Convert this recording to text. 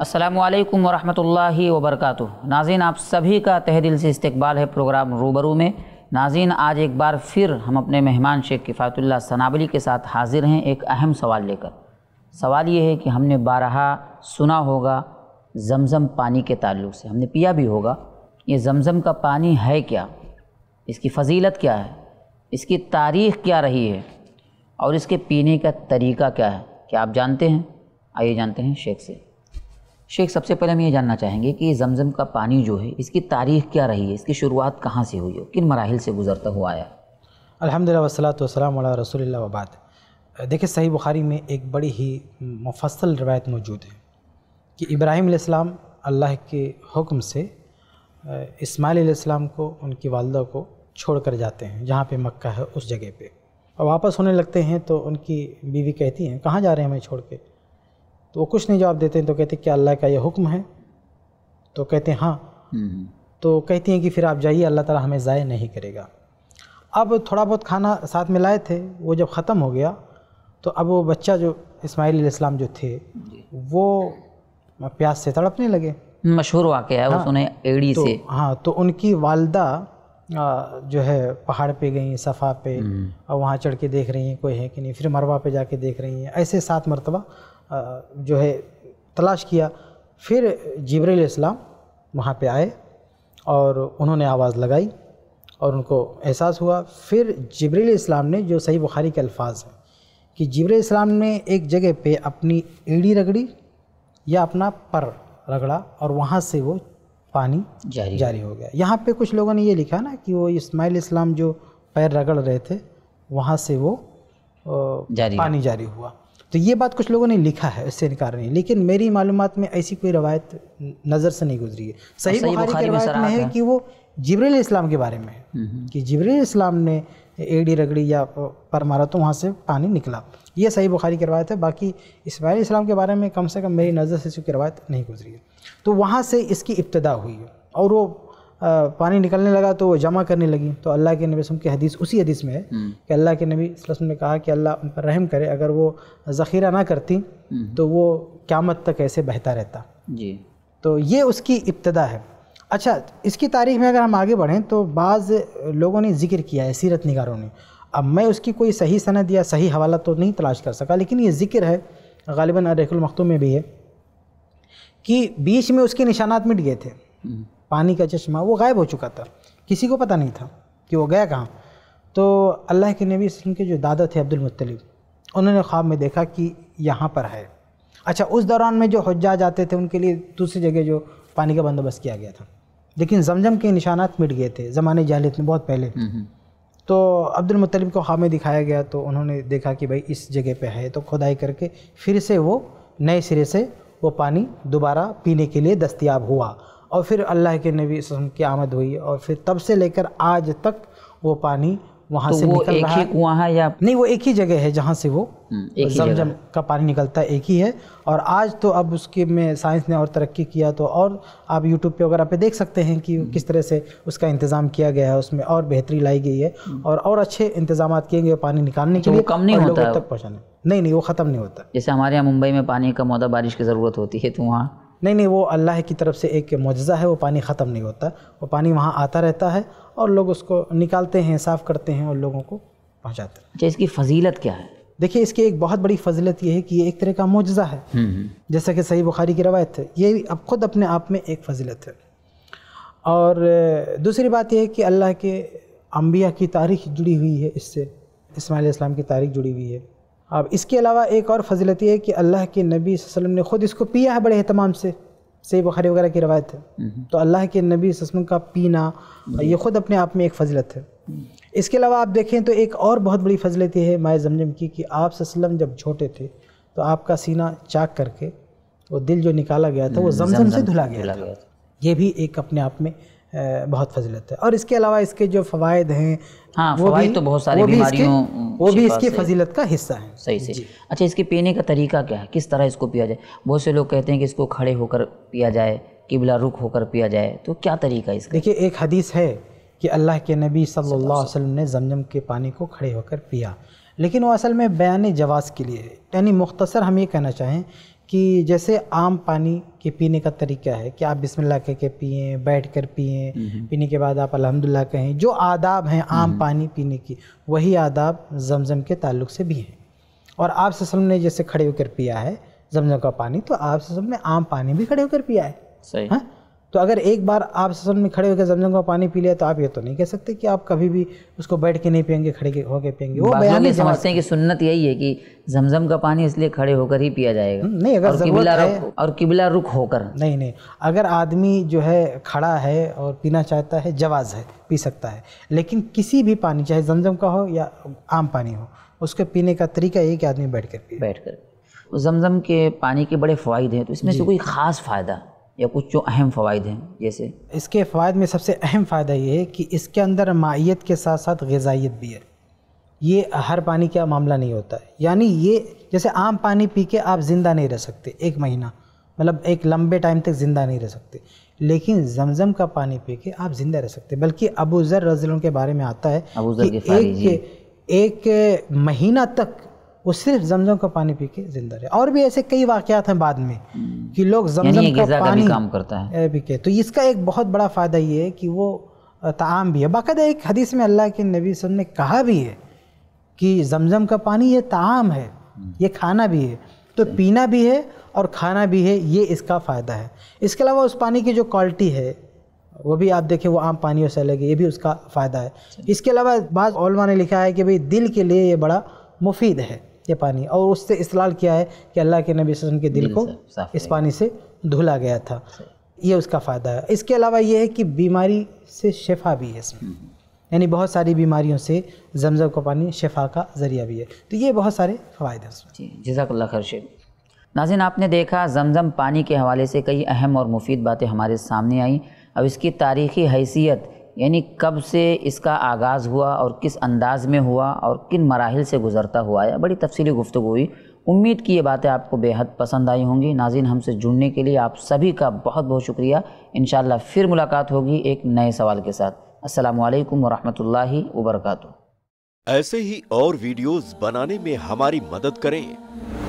असलकम वरहल वबरक नाजीन आप सभी का तह दिल से इस्तबाल है प्रोग्राम रूबरू में नाजीन आज एक बार फिर हम अपने मेहमान शेख किफ़ायतुल्ला सनावली के साथ हाज़िर हैं एक अहम सवाल लेकर सवाल ये है कि हमने बारहा सुना होगा जमज़म पानी के ताल्लुक से हमने पिया भी होगा ये जमज़म का पानी है क्या इसकी फजीलत क्या है इसकी तारीख़ क्या रही है और इसके पीने का तरीका क्या है क्या आप जानते हैं आइए जानते हैं शेख से शेख सबसे पहले हम ये जानना चाहेंगे कि जमजम का पानी जो है इसकी तारीख क्या रही है इसकी शुरुआत कहाँ से हुई है किन मराहल से गुजरता हुआ आया अलहमदिल्ला वसलात वसलाम रसोल्ला वबाद देखिए सही बुखारी में एक बड़ी ही मुफसल रवायत मौजूद है कि इब्राहिम इस्लाम अल्लाह के हुक्म से इस्माईल इस्लाम को उनकी वालदा को छोड़ कर जाते हैं जहाँ पे मक्का है उस जगह पे और वापस होने लगते हैं तो उनकी बीवी कहती हैं कहाँ जा रहे हैं हमें छोड़ के तो वो कुछ नहीं जवाब देते हैं तो कहते हैं क्या अल्लाह का ये हुक्म है तो कहते हैं हाँ हम्म, हम्म। तो कहती हैं कि फिर आप जाइए अल्लाह ताला हमें ज़ाय नहीं करेगा अब थोड़ा बहुत खाना साथ में लाए थे वो जब ख़त्म हो गया तो अब वो बच्चा जो इसमाइल इस्लाम जो थे वो प्यास से तड़पने लगे मशहूर वाक़ है हाँ, उन्हें एड़ी तो, से हाँ तो उनकी वालदा जो है पहाड़ पे गई सफ़ा पे हम्म। और वहाँ चढ़ के देख रही हैं कोई है कि नहीं फिर मरवा पे जाके देख रही हैं ऐसे सात मरतबा जो है तलाश किया फिर जबरील इस्लाम वहाँ पे आए और उन्होंने आवाज़ लगाई और उनको एहसास हुआ फिर जबरील इस्लाम ने जो सही बुखारी के अल्फाज हैं कि जबरील इस्लाम ने एक जगह पे अपनी एड़ी रगड़ी या अपना पर रगड़ा और वहाँ से वो पानी जारी, जारी हो गया यहाँ पे कुछ लोगों ने ये लिखा ना कि वो इस्माइल इस्लाम जो पैर रगड़ रहे थे वहाँ से वो जारी पानी जारी हुआ तो ये बात कुछ लोगों ने लिखा है इससे इनकार नहीं लेकिन मेरी मालूम में ऐसी कोई रवायत नज़र से नहीं गुजरी है सही बुखारी, की रवायत में, है कि वो जबरील इस्लाम के बारे में है हम्म, हम्म। कि जबरील इस्लाम ने एडी रगड़ी या पर मारा तो वहाँ से पानी निकला ये सही बुखारी की रवायत है बाकी इसमाइल इस्लाम के बारे में कम से कम मेरी नज़र से इसकी रवायत नहीं गुजरी है तो वहाँ से इसकी इब्तदा हुई है और वो पानी निकलने लगा तो वो जमा करने लगी तो अल्लाह के नबी सुन के हदीस उसी हदीस में है हम्म। कि अल्लाह के नबी ने कहा कि अल्लाह उन पर रहम करे अगर वो ज़ख़ीरा ना करती हम्म। तो वो क्यामत तक ऐसे बहता रहता जी तो ये उसकी इब्तदा है अच्छा इसकी तारीख में अगर हम आगे बढ़ें तो बाज़ लोगों ने जिक्र किया है सीरत निगारों ने अब मैं उसकी कोई सही सनद या सही हवाला तो नहीं तलाश कर सका लेकिन ये जिक्र है गालिबा अरकुल में भी है कि बीच में उसके निशानात मिट गए थे हम्म। पानी का चश्मा वो गायब हो चुका था किसी को पता नहीं था कि वो गया कहाँ तो अल्लाह के नबी वसम के जो दादा थे अब्दुल मुत्तलिब उन्होंने ख्वाब में देखा कि यहाँ पर है अच्छा उस दौरान में जो हजा जाते थे उनके लिए दूसरी जगह जो पानी का बंदोबस्त किया गया था लेकिन जमजम के निशानात मिट गए थे ज़माने जाले में बहुत पहले हम्म, हम्म। तो अब्दुल मुत्तलिब को ख्वाब में दिखाया गया तो उन्होंने देखा कि भाई इस जगह पे है तो खुदाई करके फिर से वो नए सिरे से वो पानी दोबारा पीने के लिए दस्तियाब हुआ और फिर अल्लाह के नबी की आमद हुई और फिर तब से लेकर आज तक वो पानी वहाँ तो से वो निकल एक रहा ही कुआं है या नहीं वो एक ही जगह है जहाँ से वो हम्म, जमजम का पानी निकलता है एक ही है और आज तो अब उसके में साइंस ने और तरक्की किया तो और आप यूट्यूब पे वगैरह पे देख सकते हैं कि हम्म। किस तरह से उसका इंतज़ाम किया गया है उसमें और बेहतरी लाई गई है हम्म। और और अच्छे इंतजाम किए गए पानी निकालने अच्छा, के लिए कम नहीं होता तक पहुँचाने नहीं नहीं वो ख़त्म नहीं होता जैसे हमारे यहाँ मुंबई में पानी कम होता बारिश की ज़रूरत होती है तो वहाँ नहीं नहीं वो अल्लाह की तरफ से एक मुजज़ा है वो पानी ख़त्म नहीं होता वो पानी वहाँ आता रहता है और लोग उसको निकालते हैं साफ़ करते हैं और लोगों को पहुँचाते हैं अच्छा इसकी फजीलत क्या है देखिए इसकी एक बहुत बड़ी फजीलत यह है कि ये एक तरह का मुजज़ा है हम्म, हम्म। जैसा कि सही बुखारी की रवायत है ये अब खुद अपने आप में एक फजीलत है और दूसरी बात यह है कि अल्लाह के अम्बिया की तारीख जुड़ी हुई है इससे इसमाईल इस्लाम की तारीख जुड़ी हुई है अब इसके अलावा एक और यह है कि अल्लाह के नबी वसल्लम ने ख़ुद इसको पिया है बड़े अहतमाम से सही बुखारी वगैरह की रवायत है हम्म। तो अल्लाह के नबी वसल्लम का पीना ये ख़ुद अपने आप में एक फजलत है हम्म। इसके अलावा आप देखें तो एक और बहुत बड़ी यह है माए जमजम की कि आप वसल्लम जब छोटे थे तो आपका सीना चाक करके वो दिल जो निकाला गया था वो हम्म। जमजम से धुला गया था ये भी एक अपने आप में बहुत फजीलत है और इसके अलावा इसके जो फ़वाद हैं हाँ वो भी तो बहुत सारी वो भी इसके, वो भी इसकी फजीलत का हिस्सा है सही से अच्छा इसके पीने का तरीका क्या है किस तरह इसको पिया जाए बहुत से लोग कहते हैं कि इसको खड़े होकर पिया जाए किबला रुख होकर पिया जाए तो क्या तरीका इसका देखिए एक हदीस है कि अल्लाह के नबी सल्लल्लाहु अलैहि वसल्लम ने जमजम के पानी को खड़े होकर पिया लेकिन वो असल में बयान जवाज़ के लिए यानी मुख्तसर हम ये कहना चाहें कि जैसे आम पानी के पीने का तरीका है कि आप बिस्मिल्लाह कह के पिए बैठ कर पिए पीने के बाद आप अल्हम्दुलिल्लाह कहें जो आदाब हैं आम पानी पीने की वही आदाब जमजम के ताल्लुक से भी हैं और आप ससम ने जैसे खड़े होकर पिया है जमजम का पानी तो आप ससम ने आम पानी भी खड़े होकर पिया है सही हाँ तो अगर एक बार आप सत्संग में खड़े होकर जमजम का पानी पी लिया तो आप ये तो नहीं कह सकते कि आप कभी भी उसको बैठ के नहीं पियेंगे खड़े होकर पियेंगे वो बयान समझते हैं कि सुन्नत यही है कि जमजम का पानी इसलिए खड़े होकर ही पिया जाएगा हम्म, नहीं अगर किबला रुख और किबला रुख होकर नहीं नहीं अगर आदमी जो है खड़ा है और पीना चाहता है जवाज़ है पी सकता है लेकिन किसी भी पानी चाहे जमजम का हो या आम पानी हो उसके पीने का तरीका ये कि आदमी बैठ कर पिए बैठ कर जमजम के पानी के बड़े फायदे हैं तो इसमें से कोई ख़ास फ़ायदा या कुछ जो अहम फ़वाद हैं जैसे इसके फ़वाद में सबसे अहम फ़ायदा ये है कि इसके अंदर माइत के साथ साथ गजाइत भी है ये हर पानी का मामला नहीं होता है यानी ये जैसे आम पानी पी के आप ज़िंदा नहीं रह सकते एक महीना मतलब एक लंबे टाइम तक ज़िंदा नहीं रह सकते लेकिन जमजम का पानी पी के आप ज़िंदा रह सकते बल्कि अबू ज़र रजलों के बारे में आता है कि एक, एक महीना तक वो सिर्फ जमजम का पानी पी के ज़िंदा रहे और भी ऐसे कई वाक़ हैं बाद में कि लोग जमजम का पानी का काम करता है भी के तो इसका एक बहुत बड़ा फ़ायदा ये है कि वो ताम भी है बाकायदा एक हदीस में अल्लाह के नबी वसम ने कहा भी है कि जमजम का पानी ये ताम है हम्म। ये खाना भी है तो पीना भी है और खाना भी है ये इसका फ़ायदा है इसके अलावा उस पानी की जो क्वालिटी है वो भी आप देखें वो आम पानियों से अलग है ये भी उसका फ़ायदा है इसके अलावा बाज़ ने लिखा है कि भाई दिल के लिए ये बड़ा मुफीद है ये पानी और उससे इस्लाल किया है कि अल्लाह के नबी वसम के दिल को इस पानी से धुला गया था ये उसका फ़ायदा है इसके अलावा ये है कि बीमारी से शफा भी है इसमें हम्म, हम्म। यानी बहुत सारी बीमारियों से जमजम का पानी शफा का ज़रिया भी है तो ये बहुत सारे फ़ायदे हैं उसमें जी जजाकल्ला खर शेख नाजिन आपने देखा जमजम पानी के हवाले से कई अहम और मुफीद बातें हमारे सामने आईं अब इसकी तारीखी हैसियत यानी कब से इसका आगाज़ हुआ और किस अंदाज़ में हुआ और किन मराहल से गुज़रता हुआ है बड़ी तफसीली गुफ्तु हुई उम्मीद की ये बातें आपको बेहद पसंद आई होंगी नाजिन हमसे जुड़ने के लिए आप सभी का बहुत बहुत शुक्रिया इन फिर मुलाकात होगी एक नए सवाल के साथ असलम वरहमल वबरक ऐसे ही और वीडियोज़ बनाने में हमारी मदद करें